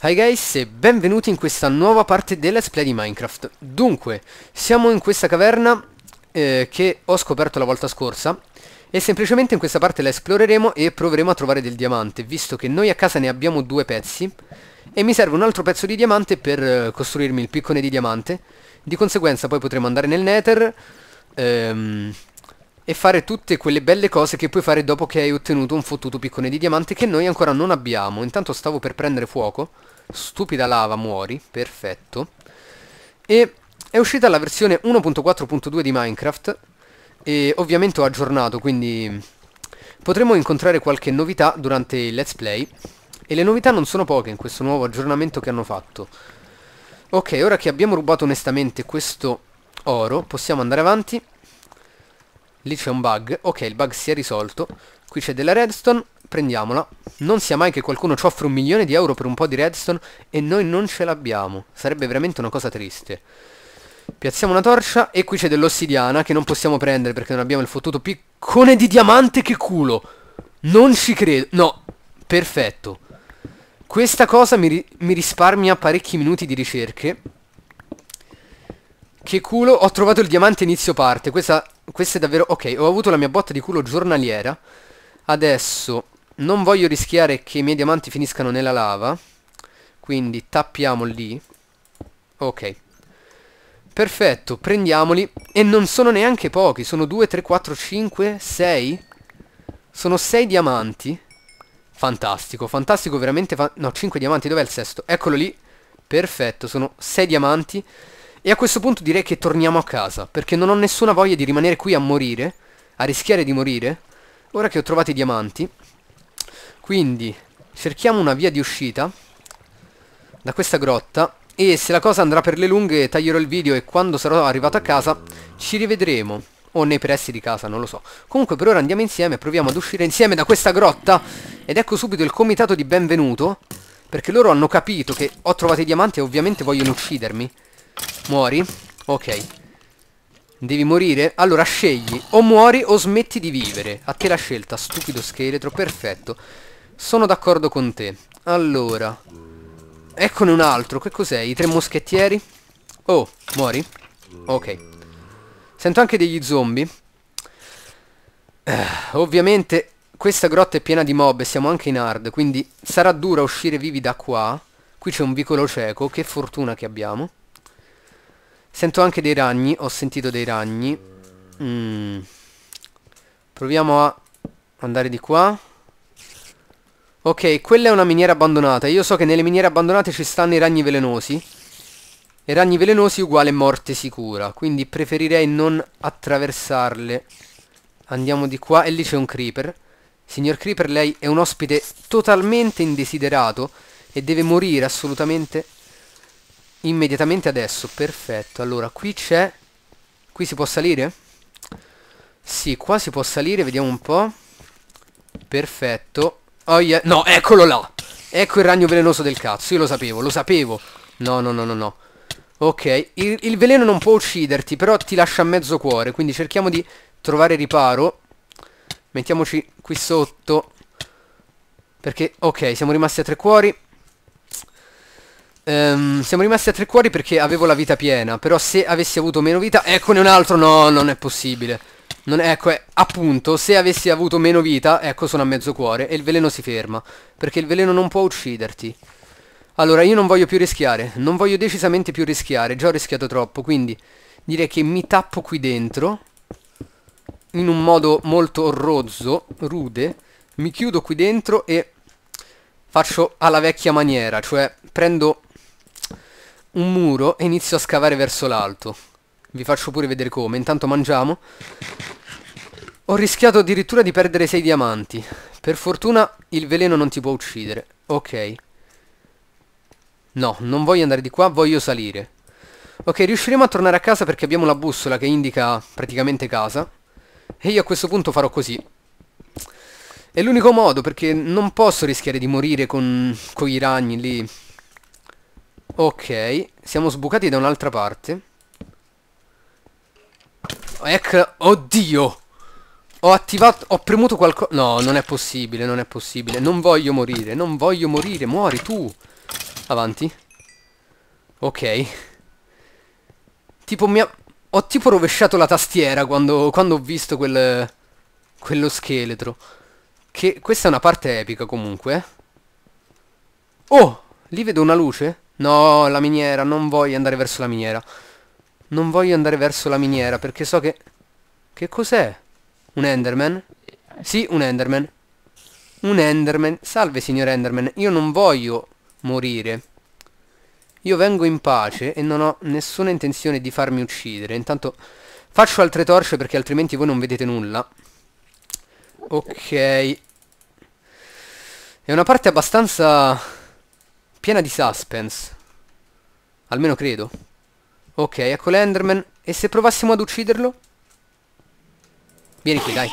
Hi guys e benvenuti in questa nuova parte del play di Minecraft Dunque, siamo in questa caverna eh, che ho scoperto la volta scorsa E semplicemente in questa parte la esploreremo e proveremo a trovare del diamante Visto che noi a casa ne abbiamo due pezzi E mi serve un altro pezzo di diamante per eh, costruirmi il piccone di diamante Di conseguenza poi potremo andare nel nether ehm, E fare tutte quelle belle cose che puoi fare dopo che hai ottenuto un fottuto piccone di diamante Che noi ancora non abbiamo Intanto stavo per prendere fuoco Stupida lava, muori. Perfetto. E è uscita la versione 1.4.2 di Minecraft. E ovviamente ho aggiornato, quindi potremo incontrare qualche novità durante il let's play. E le novità non sono poche in questo nuovo aggiornamento che hanno fatto. Ok, ora che abbiamo rubato onestamente questo oro, possiamo andare avanti. Lì c'è un bug. Ok, il bug si è risolto. Qui c'è della redstone prendiamola. Non sia mai che qualcuno ci offre un milione di euro per un po' di redstone e noi non ce l'abbiamo. Sarebbe veramente una cosa triste. Piazziamo una torcia e qui c'è dell'ossidiana che non possiamo prendere perché non abbiamo il fottuto piccone di diamante che culo. Non ci credo. No, perfetto. Questa cosa mi, ri mi risparmia parecchi minuti di ricerche. Che culo, ho trovato il diamante inizio parte. Questa, questa è davvero... Ok, ho avuto la mia botta di culo giornaliera. Adesso non voglio rischiare che i miei diamanti finiscano nella lava quindi tappiamo lì ok perfetto prendiamoli e non sono neanche pochi sono 2 3 4 5 6 sono 6 diamanti fantastico fantastico veramente fa no 5 diamanti dov'è il sesto eccolo lì perfetto sono 6 diamanti e a questo punto direi che torniamo a casa perché non ho nessuna voglia di rimanere qui a morire a rischiare di morire ora che ho trovato i diamanti quindi cerchiamo una via di uscita da questa grotta e se la cosa andrà per le lunghe taglierò il video e quando sarò arrivato a casa ci rivedremo. O nei pressi di casa, non lo so. Comunque per ora andiamo insieme e proviamo ad uscire insieme da questa grotta. Ed ecco subito il comitato di benvenuto. Perché loro hanno capito che ho trovato i diamanti e ovviamente vogliono uccidermi. Muori? Ok. Devi morire? Allora scegli. O muori o smetti di vivere. A te la scelta, stupido scheletro. Perfetto. Sono d'accordo con te. Allora. Eccone un altro. Che cos'è? I tre moschettieri? Oh, muori? Ok. Sento anche degli zombie. Eh, ovviamente questa grotta è piena di mob e siamo anche in hard, quindi sarà dura uscire vivi da qua. Qui c'è un vicolo cieco, che fortuna che abbiamo. Sento anche dei ragni, ho sentito dei ragni. Mm. Proviamo a andare di qua. Ok, quella è una miniera abbandonata. Io so che nelle miniere abbandonate ci stanno i ragni velenosi. E ragni velenosi uguale morte sicura. Quindi preferirei non attraversarle. Andiamo di qua e lì c'è un creeper. Signor Creeper, lei è un ospite totalmente indesiderato e deve morire assolutamente immediatamente adesso. Perfetto. Allora, qui c'è... Qui si può salire? Sì, qua si può salire, vediamo un po'. Perfetto. Oh yeah. No, eccolo là. Ecco il ragno velenoso del cazzo. Io lo sapevo, lo sapevo. No, no, no, no, no. Ok, il, il veleno non può ucciderti, però ti lascia a mezzo cuore. Quindi cerchiamo di trovare riparo. Mettiamoci qui sotto. Perché, ok, siamo rimasti a tre cuori. Um, siamo rimasti a tre cuori perché avevo la vita piena. Però se avessi avuto meno vita... Eccone un altro. No, non è possibile. Non, ecco, è, appunto, se avessi avuto meno vita, ecco, sono a mezzo cuore e il veleno si ferma. Perché il veleno non può ucciderti. Allora, io non voglio più rischiare. Non voglio decisamente più rischiare. Già ho rischiato troppo, quindi direi che mi tappo qui dentro. In un modo molto rozzo, rude. Mi chiudo qui dentro e faccio alla vecchia maniera. Cioè, prendo un muro e inizio a scavare verso l'alto. Vi faccio pure vedere come. Intanto mangiamo. Ho rischiato addirittura di perdere sei diamanti. Per fortuna il veleno non ti può uccidere. Ok. No, non voglio andare di qua, voglio salire. Ok, riusciremo a tornare a casa perché abbiamo la bussola che indica praticamente casa. E io a questo punto farò così. È l'unico modo perché non posso rischiare di morire con, con i ragni lì. Ok, siamo sbucati da un'altra parte. Ecco, oddio! Ho attivato... Ho premuto qualcosa... No, non è possibile, non è possibile. Non voglio morire, non voglio morire. Muori tu. Avanti. Ok. Tipo mi ha... Ho tipo rovesciato la tastiera quando, quando ho visto quel... Quello scheletro. Che... Questa è una parte epica comunque. Eh. Oh! Lì vedo una luce? No, la miniera. Non voglio andare verso la miniera. Non voglio andare verso la miniera perché so che... Che cos'è? Un Enderman? Sì, un Enderman. Un Enderman. Salve signor Enderman, io non voglio morire. Io vengo in pace e non ho nessuna intenzione di farmi uccidere. Intanto faccio altre torce perché altrimenti voi non vedete nulla. Ok. È una parte abbastanza piena di suspense. Almeno credo. Ok, ecco l'Enderman. E se provassimo ad ucciderlo? Vieni qui, dai.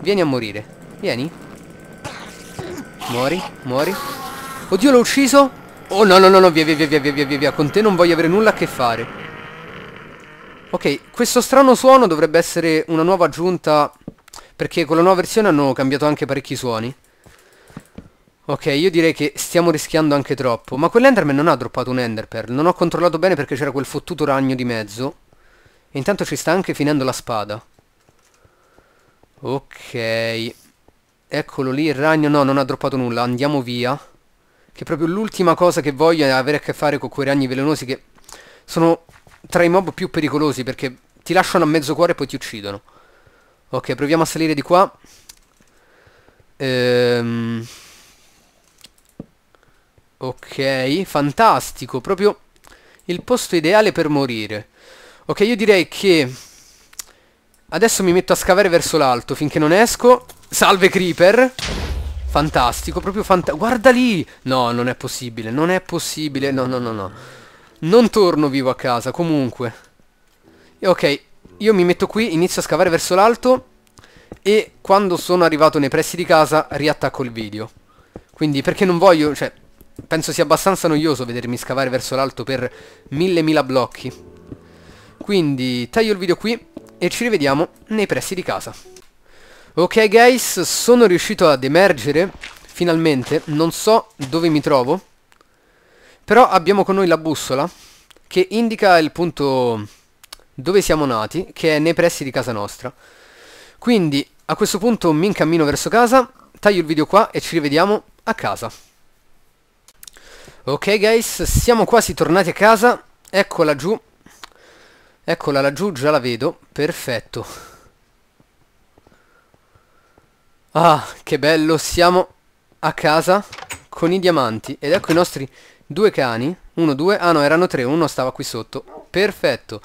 Vieni a morire. Vieni. Muori, muori. Oddio, l'ho ucciso. Oh, no, no, no, no, via, via, via, via, via, via, via. Con te non voglio avere nulla a che fare. Ok, questo strano suono dovrebbe essere una nuova aggiunta... Perché con la nuova versione hanno cambiato anche parecchi suoni. Ok, io direi che stiamo rischiando anche troppo. Ma quell'Enderman non ha droppato un Enderpearl. Non ho controllato bene perché c'era quel fottuto ragno di mezzo. E intanto ci sta anche finendo la spada. Ok. Eccolo lì, il ragno. No, non ha droppato nulla. Andiamo via. Che proprio l'ultima cosa che voglio è avere a che fare con quei ragni velenosi che sono tra i mob più pericolosi perché ti lasciano a mezzo cuore e poi ti uccidono. Ok, proviamo a salire di qua. Ehm... Ok, fantastico. Proprio il posto ideale per morire. Ok, io direi che Adesso mi metto a scavare verso l'alto finché non esco. Salve creeper. Fantastico, proprio fantastico. Guarda lì! No, non è possibile, non è possibile. No, no, no, no. Non torno vivo a casa, comunque. ok, io mi metto qui, inizio a scavare verso l'alto e quando sono arrivato nei pressi di casa riattacco il video. Quindi perché non voglio, cioè, penso sia abbastanza noioso vedermi scavare verso l'alto per mille mila blocchi. Quindi taglio il video qui, e ci rivediamo nei pressi di casa. Ok guys, sono riuscito ad emergere, finalmente, non so dove mi trovo, però abbiamo con noi la bussola che indica il punto dove siamo nati, che è nei pressi di casa nostra. Quindi a questo punto mi incammino verso casa, taglio il video qua e ci rivediamo a casa. Ok guys, siamo quasi tornati a casa, eccola giù Eccola laggiù, già la vedo. Perfetto. Ah, che bello, siamo a casa con i diamanti. Ed ecco i nostri due cani. Uno, due. Ah no, erano tre, uno stava qui sotto. Perfetto.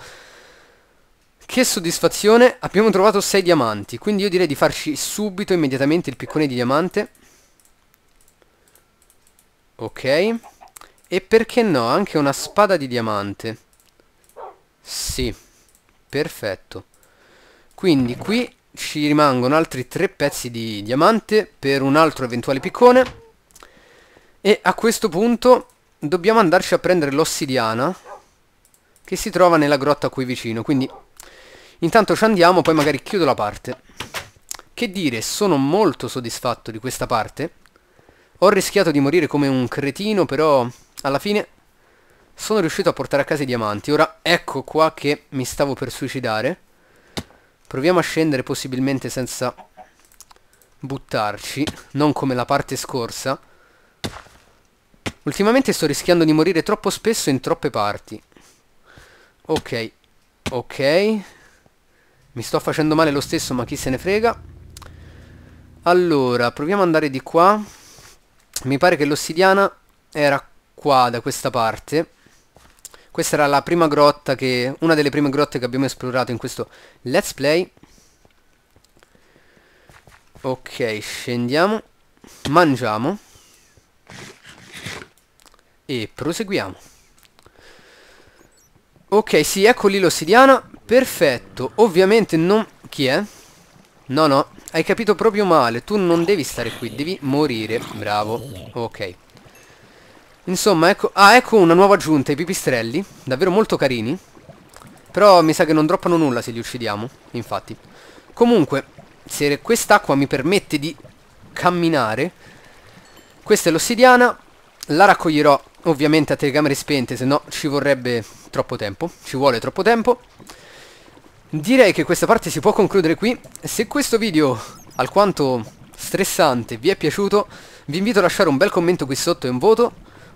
Che soddisfazione, abbiamo trovato sei diamanti. Quindi io direi di farci subito, immediatamente, il piccone di diamante. Ok. E perché no, anche una spada di diamante. Sì, perfetto. Quindi qui ci rimangono altri tre pezzi di diamante per un altro eventuale piccone. E a questo punto dobbiamo andarci a prendere l'ossidiana che si trova nella grotta qui vicino. Quindi intanto ci andiamo, poi magari chiudo la parte. Che dire, sono molto soddisfatto di questa parte. Ho rischiato di morire come un cretino, però alla fine sono riuscito a portare a casa i diamanti. Ora ecco qua che mi stavo per suicidare. Proviamo a scendere possibilmente senza buttarci. Non come la parte scorsa. Ultimamente sto rischiando di morire troppo spesso in troppe parti. Ok. Ok. Mi sto facendo male lo stesso ma chi se ne frega. Allora, proviamo ad andare di qua. Mi pare che l'ossidiana era qua da questa parte. Questa era la prima grotta che... Una delle prime grotte che abbiamo esplorato in questo let's play. Ok, scendiamo. Mangiamo. E proseguiamo. Ok, sì, ecco lì l'ossidiana. Perfetto. Ovviamente non... Chi è? No, no. Hai capito proprio male. Tu non devi stare qui, devi morire. Bravo. Ok. Insomma, ecco... Ah, ecco una nuova aggiunta, i pipistrelli. Davvero molto carini. Però mi sa che non droppano nulla se li uccidiamo, infatti. Comunque, se quest'acqua mi permette di camminare... Questa è l'ossidiana. La raccoglierò ovviamente a telecamere spente, se no ci vorrebbe troppo tempo. Ci vuole troppo tempo. Direi che questa parte si può concludere qui. Se questo video, alquanto stressante, vi è piaciuto, vi invito a lasciare un bel commento qui sotto e un voto.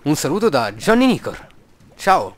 Un saluto da Johnny Nicor. Ciao!